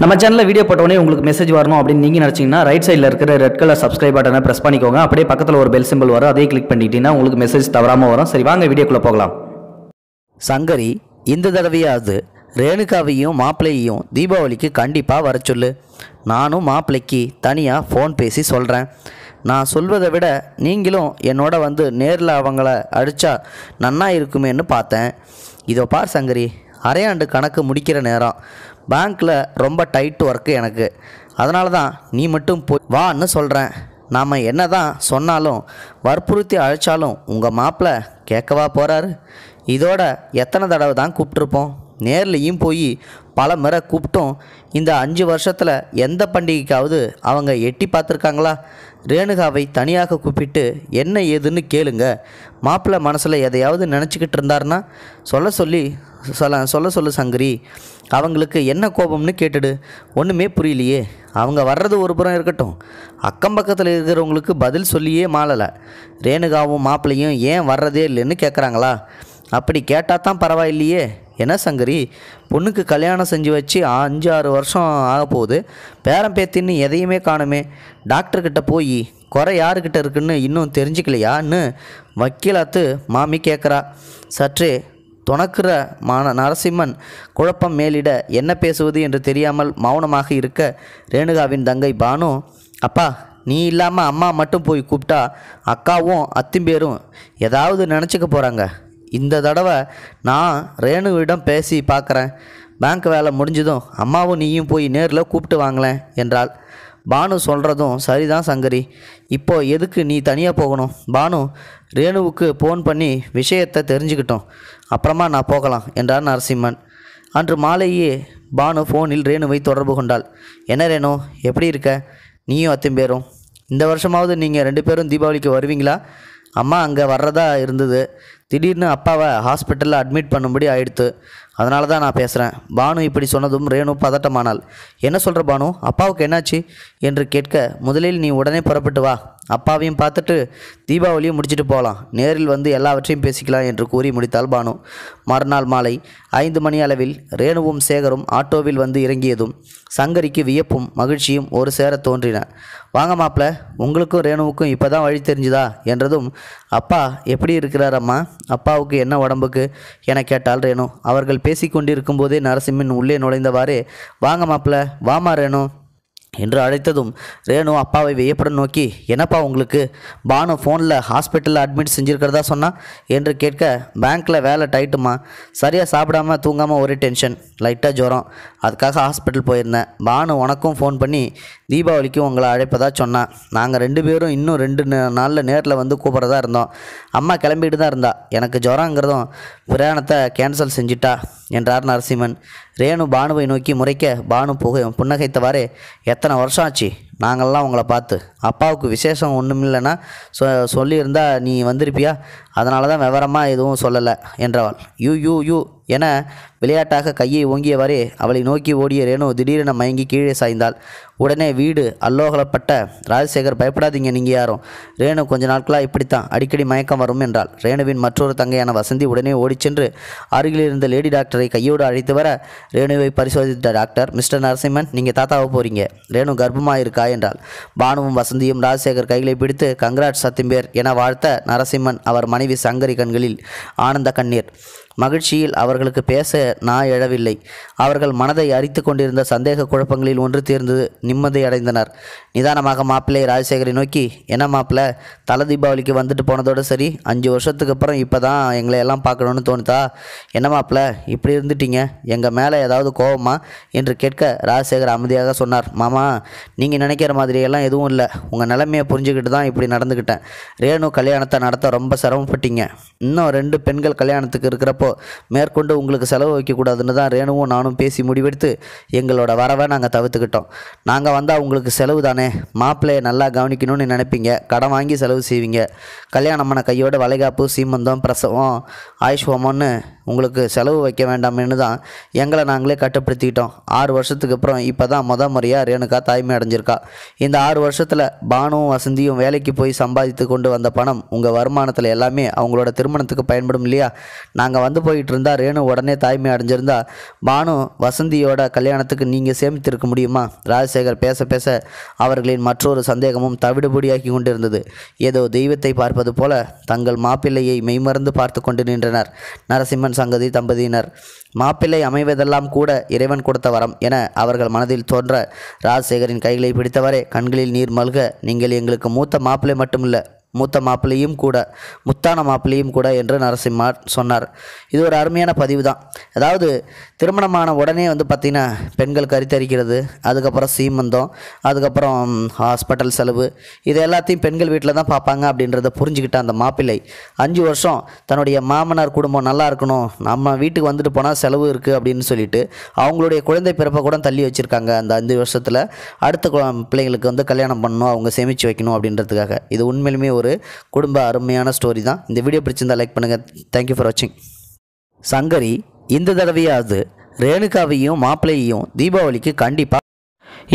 நம்ம சேனலில் வீடியோ போட்டோடனே உங்களுக்கு மெசேஜ் வரணும் அப்படின்னு நீங்கள் நினச்சிங்கன்னா ரைட் சைடில் இருக்கிற ரெட் கலர் சப்ஸ்கிரைப் பட்டனை ப்ரெஸ் பண்ணிக்கோங்க அப்படியே பக்கத்தில் ஒரு பெல் சிம்பிள் வரும் அதே கிளிக் பண்ணிக்கிட்டீங்கன்னா உங்களுக்கு மெசேஜ் தவறாமல் வரும் சரி வாங்க வீடியோக்குள்ளே போகலாம் சங்கரி இந்த தடவையாவது ரேணுகாவையும் மாப்பிள்ளையையும் தீபாவளிக்கு கண்டிப்பாக வர சொல்லு நானும் மாப்பிள்ளைக்கு தனியாக ஃபோன் பேசி சொல்கிறேன் நான் சொல்வதை விட நீங்களும் என்னோட வந்து நேரில் அவங்கள அடித்தா நன்னா இருக்குமேன்னு பார்த்தேன் இதோ பார் சங்கரி அரையாண்டு கணக்கு முடிக்கிற நேரம் பேங்க்கில் ரொம்ப டைட் ஒர்க்கு எனக்கு அதனால தான் நீ மட்டும் போ வான்னு சொல்கிறேன் நாம் என்ன தான் சொன்னாலும் வற்புறுத்தி அழைச்சாலும் உங்கள் மாப்பிள்ளை கேட்கவா போகிறாரு இதோட எத்தனை தடவை தான் கூப்பிட்ருப்போம் நேர்லேயும் போய் பல முறை கூப்பிட்டும் இந்த அஞ்சு வருஷத்தில் எந்த பண்டிகைக்காவது அவங்க எட்டி பார்த்துருக்காங்களா ரேணுகாவை தனியாக கூப்பிட்டு என்ன ஏதுன்னு கேளுங்க மாப்பிள்ளை மனசில் எதையாவது நினச்சிக்கிட்டு இருந்தாருன்னா சொல்ல சொல்லி சொல்ல சொல்ல சொல்லு சங்கரி அவங்களுக்கு என்ன கோபம்னு கேட்டுடு ஒன்றுமே புரியலையே அவங்க வர்றது ஒரு புறம் இருக்கட்டும் அக்கம் பக்கத்தில் இருக்கிறவங்களுக்கு பதில் சொல்லியே மாளலை ரேணுகாவும் மாப்பிள்ளையும் ஏன் வர்றதே இல்லைன்னு கேட்குறாங்களா அப்படி கேட்டால் தான் பரவாயில்லையே என்ன சங்கரி பொண்ணுக்கு கல்யாணம் செஞ்சு வச்சு அஞ்சு ஆறு வருஷம் ஆக போகுது பேரம் பேத்தின்னு எதையுமே காணுமே டாக்டர்கிட்ட போய் குறை யாருக்கிட்ட இருக்குன்னு இன்னும் தெரிஞ்சுக்கலையான்னு வக்கீலாத்து மாமி கேட்குறா சற்றே துணக்கிற மான நரசிம்மன் குழப்பம் மேலிட என்ன பேசுவது என்று தெரியாமல் மௌனமாக இருக்க ரேணுகாவின் தங்கை பானு அப்பா நீ இல்லாமல் அம்மா மட்டும் போய் கூப்பிட்டா அக்காவும் அத்திம்பேரும் ஏதாவது நினச்சிக்க போகிறாங்க இந்த தடவை நான் ரேணுவிடம் பேசி பார்க்குறேன் பேங்க் வேலை முடிஞ்சதும் அம்மாவும் நீயும் போய் நேரில் கூப்பிட்டு வாங்களேன் என்றாள் பானு சொல்கிறதும் சரிதான் சங்கரி இப்போ எதுக்கு நீ தனியாக போகணும் பானு ரேணுவுக்கு ஃபோன் பண்ணி விஷயத்தை தெரிஞ்சுக்கிட்டோம் அப்புறமா நான் போகலாம் என்றார் நரசிம்மன் அன்று மாலையே பானு ஃபோனில் ரேணுவை தொடர்பு கொண்டாள் என்ன ரேணு எப்படி இருக்க நீயும் அத்தையும் பேரும் இந்த வருஷமாவது நீங்கள் ரெண்டு பேரும் தீபாவளிக்கு வருவீங்களா அம்மா அங்கே வர்றதா இருந்தது திடீர்னு அப்பாவை ஹாஸ்பிட்டலில் அட்மிட் பண்ணும்படி ஆயிடுத்து அதனால தான் நான் பேசுகிறேன் பானு இப்படி சொன்னதும் ரேணு பதட்டமானாள் என்ன சொல்கிற பானு அப்பாவுக்கு என்னாச்சு என்று கேட்க முதலில் நீ உடனே புறப்பட்டு வா அப்பாவையும் பார்த்துட்டு தீபாவளியும் முடிச்சுட்டு போகலாம் நேரில் வந்து எல்லாவற்றையும் பேசிக்கலாம் என்று கூறி முடித்தாள் பானு மறுநாள் மாலை ஐந்து மணி அளவில் ரேணுவும் சேகரும் ஆட்டோவில் வந்து இறங்கியதும் சங்கரிக்கு வியப்பும் மகிழ்ச்சியும் ஒரு சேர தோன்றின வாங்க மாப்பிள்ள உங்களுக்கும் ரேணுவுக்கும் இப்போ தான் வழி தெரிஞ்சுதா என்றதும் அப்பா எப்படி இருக்கிறாரம்மா அப்பாவுக்கு என்ன உடம்புக்கு என கேட்டால் ரேணு அவர்கள் பேசி கொண்டிருக்கும் போதே நரசிம்மன் உள்ளே நுழைந்தவாறே வாங்க மாப்பிள்ள வாமா ரேணு என்று அழைத்ததும் ரேணு அப்பாவை வியப்புடன் நோக்கி என்னப்பா உங்களுக்கு பானு ஃபோனில் ஹாஸ்பிட்டலில் அட்மிட் செஞ்சுருக்கிறதா சொன்னால் என்று கேட்க பேங்க்கில் வேலை டைட்டுமா சரியாக சாப்பிடாமல் தூங்காமல் ஒரே டென்ஷன் லைட்டாக ஜுரம் அதுக்காக ஹாஸ்பிட்டல் போயிருந்தேன் பானு உனக்கும் ஃபோன் பண்ணி தீபாவளிக்கும் உங்களை அழைப்பதா சொன்னான் நாங்கள் ரெண்டு பேரும் இன்னும் ரெண்டு நாளில் நேரில் வந்து கூப்பிட்றதா இருந்தோம் அம்மா கிளம்பிட்டு தான் இருந்தா எனக்கு ஜுரங்கிறதும் பிரயாணத்தை கேன்சல் செஞ்சிட்டா என்றார் நரசிம்மன் ரேணு பானுவை நோக்கி முறைக்க பானு புகை புன்னகைத்தவாறு எத்தனை வருஷம் ஆச்சு நாங்கள்லாம் உங்களை பார்த்து அப்பாவுக்கு விசேஷம் ஒன்றும் இல்லைன்னா சொ சொல்லியிருந்தா நீ வந்திருப்பியா அதனால தான் விவரமாக எதுவும் சொல்லலை என்றவள் யூ யூ யூ என விளையாட்டாக கையை ஓங்கியவாறே அவளை நோக்கி ஓடிய ரேணு திடீரென மயங்கி கீழே சாய்ந்தாள் உடனே வீடு அல்லோகலப்பட்ட ராஜசேகர் பயப்படாதீங்க நீங்கள் யாரும் ரேணு கொஞ்ச நாட்களாக இப்படித்தான் அடிக்கடி மயக்கம் வரும் என்றாள் ரேணுவின் மற்றொரு தங்கையான வசந்தி உடனே ஓடிச் சென்று அருகில் இருந்த லேடி டாக்டரை கையோடு அழைத்து வர ரேணுவை பரிசோதித்த டாக்டர் மிஸ்டர் நரசிம்மன் நீங்கள் தாத்தாவை போகிறீங்க ரேணு கர்ப்பமாக இருக்கா என்றால் பானுவும் வசந்தியும் ராஜசேகர் கைகளை பிடித்து கங்கராட் சத்திம்பேர் என வாழ்த்த நரசிம்மன் அவர் மனைவி சங்கரி கண்களில் ஆனந்த கண்ணீர் மகிழ்ச்சியில் அவர்களுக்கு பேச நான் எழவில்லை அவர்கள் மனதை அரித்து கொண்டிருந்த சந்தேக குழப்பங்களில் ஒன்று தீர்ந்து நிம்மதி அடைந்தனர் நிதானமாக மாப்பிள்ளை ராஜசேகரை நோக்கி என்ன மாப்பிள்ளை தலை தீபாவளிக்கு வந்துட்டு போனதோடு சரி அஞ்சு வருஷத்துக்கு அப்புறம் இப்போ தான் எங்களை எல்லாம் பார்க்கணுன்னு தோணுதா என்ன மாப்பிள்ளை இப்படி இருந்துட்டீங்க எங்கள் மேலே ஏதாவது கோபமா என்று கேட்க ராஜசேகர் அமைதியாக சொன்னார் மாமா நீங்கள் நினைக்கிற மாதிரியெல்லாம் எதுவும் இல்லை உங்கள் நிலைமையை புரிஞ்சுக்கிட்டு தான் இப்படி நடந்துக்கிட்டேன் ரேணு கல்யாணத்தை நடத்த ரொம்ப சிரமப்பட்டீங்க இன்னும் ரெண்டு பெண்கள் கல்யாணத்துக்கு இருக்கிற அப்போ மேற்கொண்டு உங்களுக்கு செலவு வைக்கக்கூடாதுன்னு தான் ரேணுவும் நானும் பேசி முடிவெடுத்து எங்களோட வரவை நாங்கள் தவிர்த்துக்கிட்டோம் நாங்கள் வந்தால் உங்களுக்கு செலவு தானே மாப்பிள்ளையை நல்லா கவனிக்கணும்னு நினைப்பீங்க கடன் வாங்கி செலவு செய்வீங்க கல்யாணம் பண்ண கையோட வளைகாப்பு சீமந்தம் பிரசவம் ஆயுஷ் ஹோமம்னு உங்களுக்கு செலவு வைக்க வேண்டாம்னு தான் எங்களை நாங்களே கட்டுப்படுத்திக்கிட்டோம் ஆறு வருஷத்துக்கு அப்புறம் இப்போ தான் முத முறையாக ரேணுக்கா தாய்மை அடைஞ்சிருக்கா இந்த ஆறு வருஷத்தில் பானுவும் வசந்தியும் வேலைக்கு போய் சம்பாதித்து கொண்டு வந்த பணம் உங்கள் வருமானத்தில் எல்லாமே அவங்களோட திருமணத்துக்கு பயன்படும் இல்லையா நாங்கள் வந்து வந்து போயிட்டு இருந்தா ரேணு உடனே தாய்மை அடைஞ்சிருந்தா பானு வசந்தியோட கல்யாணத்துக்கு நீங்கள் சேமித்திருக்க முடியுமா ராஜசேகர் பேச பேச அவர்களின் மற்றொரு சந்தேகமும் தவிடுபடியாகி கொண்டிருந்தது ஏதோ தெய்வத்தை பார்ப்பது போல தங்கள் மாப்பிள்ளையை மெய்மறந்து பார்த்து கொண்டு நின்றனர் நரசிம்மன் சங்கதி தம்பதியினர் மாப்பிள்ளை அமைவதெல்லாம் கூட இறைவன் கொடுத்த வரம் என அவர்கள் மனதில் தோன்ற ராஜசேகரின் கைகளை பிடித்தவரே கண்களில் நீர் மல்க நீங்கள் எங்களுக்கு மூத்த மாப்பிள்ளை மட்டுமில்லை மூத்த மாப்பிள்ளையும் கூட முத்தான மாப்பிள்ளையும் கூட என்று நரசிம்மார் சொன்னார் இது ஒரு அருமையான பதிவு தான் அதாவது திருமணமான உடனே வந்து பார்த்திங்கன்னா பெண்கள் கருத்தரிக்கிறது அதுக்கப்புறம் சீமந்தம் அதுக்கப்புறம் ஹாஸ்பிட்டல் செலவு இது எல்லாத்தையும் பெண்கள் வீட்டில் தான் பார்ப்பாங்க அப்படின்றத புரிஞ்சுக்கிட்ட அந்த மாப்பிள்ளை அஞ்சு வருஷம் தன்னுடைய மாமனார் குடும்பம் நல்லா இருக்கணும் நம்ம வீட்டுக்கு வந்துட்டு போனால் செலவு இருக்குது அப்படின்னு சொல்லிட்டு அவங்களுடைய குழந்தை பிறப்பை கூட தள்ளி வச்சுருக்காங்க அந்த அஞ்சு வருஷத்தில் அடுத்த பிள்ளைங்களுக்கு வந்து கல்யாணம் பண்ணணும் அவங்க சேமித்து வைக்கணும் அப்படின்றதுக்காக இது உண்மையிலுமே ஒரு ஒரு குடும்ப அருமையான ஸ்டோரி தான் இந்த வீடியோ பிடிச்சிருந்தால் லைக் பண்ணுங்கள் தேங்க்யூ ஃபார் வாட்சிங் சங்கரி இந்த தடவையாவது ரேணுகாவையும் மாப்பிள்ளையையும் தீபாவளிக்கு கண்டிப்பாக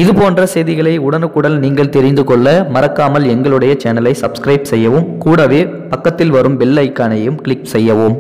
இது போன்ற செய்திகளை உடனுக்குடன் நீங்கள் தெரிந்து கொள்ள மறக்காமல் எங்களுடைய சேனலை சப்ஸ்கிரைப் செய்யவும் கூடவே பக்கத்தில் வரும் பெல் ஐக்கானையும் கிளிக் செய்யவும்